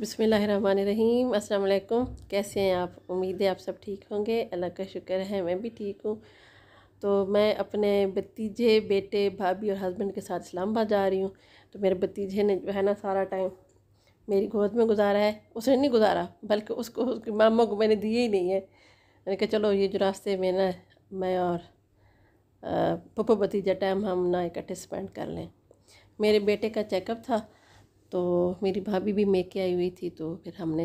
बसमीम अल्लाम कैसे हैं आप उम्मीद है आप सब ठीक होंगे अल्लाह का शुक्र है मैं भी ठीक हूँ तो मैं अपने भतीजे बेटे भाभी और हस्बैंड के साथ इस्लामाबाद जा रही हूँ तो मेरे भतीजे ने जो है ना सारा टाइम मेरी गोद में गुजारा है उसने नहीं गुजारा बल्कि उसको उसके मामा को मैंने दिए ही नहीं है मैंने कहा चलो ये जो रास्ते में ना मैं और पप्पो भतीजा टाइम हम ना इकट्ठे स्पेंड कर लें मेरे बेटे का चेकअप था तो मेरी भाभी भी मेके आई हुई थी तो फिर हमने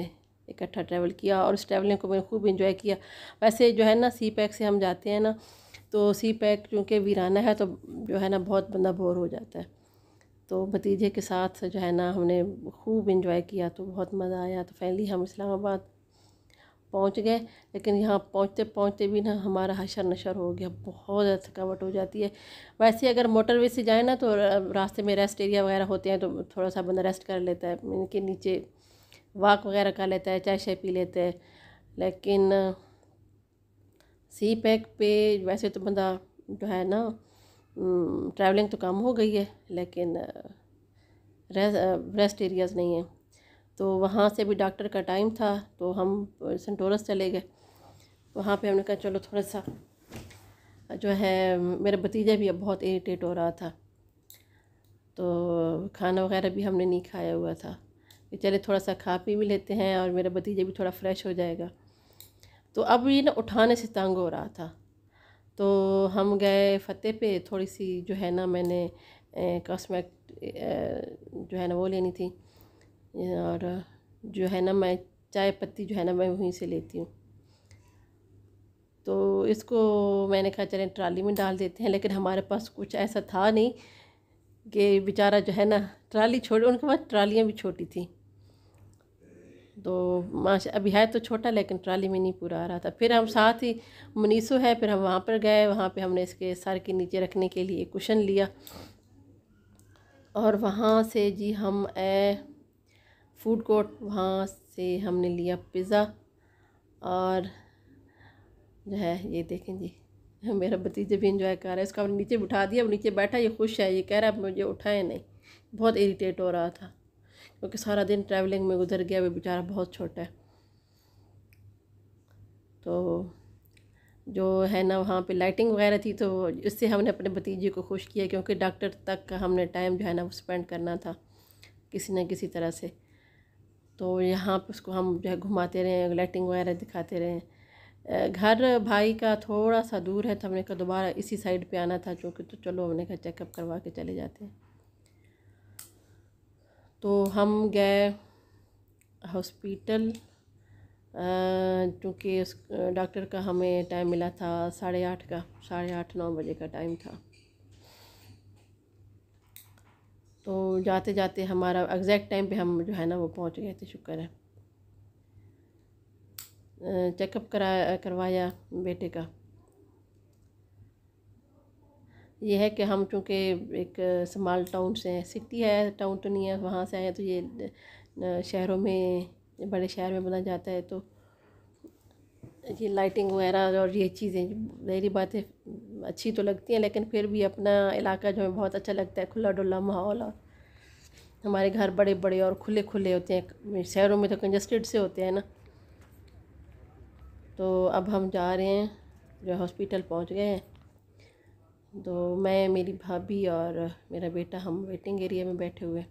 इकट्ठा ट्रैवल किया और उस ट्रैवलिंग को मैंने खूब इन्जॉय किया वैसे जो है ना सी पैक से हम जाते हैं ना तो सी पैक क्योंकि वीराना है तो जो है ना बहुत बंदा बोर हो जाता है तो भतीजे के साथ जो है ना हमने खूब इन्जॉय किया तो बहुत मज़ा आया तो फैनली हम इस्लामाबाद पहुंच गए लेकिन यहाँ पहुंचते पहुंचते भी ना हमारा हशर नशर हो गया बहुत ज़्यादा थकावट हो जाती है वैसे अगर मोटरवे से जाए ना तो रास्ते में रेस्ट एरिया वगैरह होते हैं तो थोड़ा सा बंदा रेस्ट कर लेता है इनके नीचे वाक वगैरह कर लेता है चाय शाय पी लेते हैं लेकिन सी पैक पे वैसे तो बंदा जो है ना ट्रैवलिंग तो कम हो गई है लेकिन रेस्ट एरियाज़ नहीं है तो वहाँ से भी डॉक्टर का टाइम था तो हम सेंटोरस चले गए वहाँ पे हमने कहा चलो थोड़ा सा जो है मेरा भतीजा भी अब बहुत इरीटेट हो रहा था तो खाना वगैरह भी हमने नहीं खाया हुआ था कि चले थोड़ा सा खा पी भी लेते हैं और मेरा भतीजा भी थोड़ा फ्रेश हो जाएगा तो अब ये ना उठाने से तंग हो रहा था तो हम गए फतेह पे थोड़ी सी जो है ना मैंने कॉस्मेट जो है ना वो लेनी थी और जो है ना मैं चाय पत्ती जो है ना मैं वहीं से लेती हूँ तो इसको मैंने कहा चलें ट्राली में डाल देते हैं लेकिन हमारे पास कुछ ऐसा था नहीं कि बेचारा जो है ना ट्राली छोड़ उनके पास ट्रालियाँ भी छोटी थी तो माशा अभी है तो छोटा लेकिन ट्राली में नहीं पूरा आ रहा था फिर हम साथ ही मनीसो है फिर हम वहाँ पर गए वहाँ पे हमने इसके सर के नीचे रखने के लिए कुशन लिया और वहाँ से जी हम ए, फूड कोर्ट वहाँ से हमने लिया पिज़्ज़ा और जो है ये देखें जी मेरा भतीजे भी इंजॉय कर रहा है उसको हमने नीचे बिठा दिया अब नीचे बैठा ये खुश है ये कह रहा है मुझे उठाए नहीं बहुत इरीटेट हो रहा था क्योंकि सारा दिन ट्रैवलिंग में गुजर गया वो बेचारा बहुत छोटा है तो जो है ना वहाँ पे लाइटिंग वगैरह थी तो इससे हमने अपने भतीजे को खुश किया क्योंकि डॉक्टर तक का हमने टाइम जो है ना वो स्पेंड करना था किसी न किसी तरह से तो यहाँ पर उसको हम जो है घुमाते रहें लाइटिंग वगैरह दिखाते रहें घर भाई का थोड़ा सा दूर है तो हमने कहा दोबारा इसी साइड पे आना था चूँकि तो चलो हमने कहा चेकअप करवा के चले जाते हैं तो हम गए हॉस्पिटल चूँकि उस डॉक्टर का हमें टाइम मिला था साढ़े आठ का साढ़े आठ नौ बजे का टाइम था तो जाते जाते हमारा एग्जैक्ट टाइम पे हम जो है ना वो पहुंच गए थे शुक्र है चेकअप कराया करवाया बेटे का ये है कि हम चूँकि एक स्मॉल टाउन से हैं सिटी है टाउन तो नहीं है वहाँ से आए तो ये शहरों में बड़े शहर में बना जाता है तो ये लाइटिंग वगैरह और ये चीज़ें मेरी बातें अच्छी तो लगती हैं लेकिन फिर भी अपना इलाका जो है बहुत अच्छा लगता है खुला डुला माहौल और हमारे घर बड़े बड़े और खुले खुले होते हैं शहरों में तो कंजस्टेड से होते हैं ना तो अब हम जा रहे हैं जो हॉस्पिटल पहुंच गए हैं तो मैं मेरी भाभी और मेरा बेटा हम वेटिंग एरिया में बैठे हुए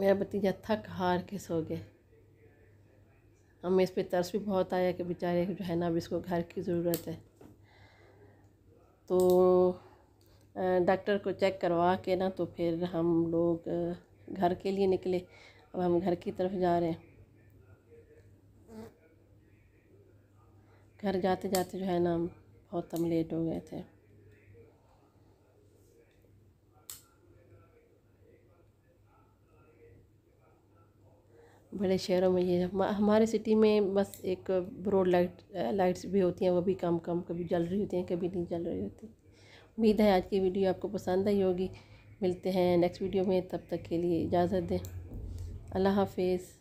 मेरा भतीजा थक हार के सो गए हमें इस पर तर्स भी बहुत आया कि बेचारे जो है ना अब इसको घर की ज़रूरत है तो डॉक्टर को चेक करवा के ना तो फिर हम लोग घर के लिए निकले अब हम घर की तरफ जा रहे हैं घर जाते जाते जो है ना हम बहुत हम लेट हो गए थे बड़े शहरों में ये हमारे सिटी में बस एक रोड लाइट लाइट्स भी होती हैं वो भी कम कम कभी जल रही होती हैं कभी नहीं जल रही होती उम्मीद है आज की वीडियो आपको पसंद आई होगी मिलते हैं नेक्स्ट वीडियो में तब तक के लिए इजाज़त दें अल्लाह हाफिज़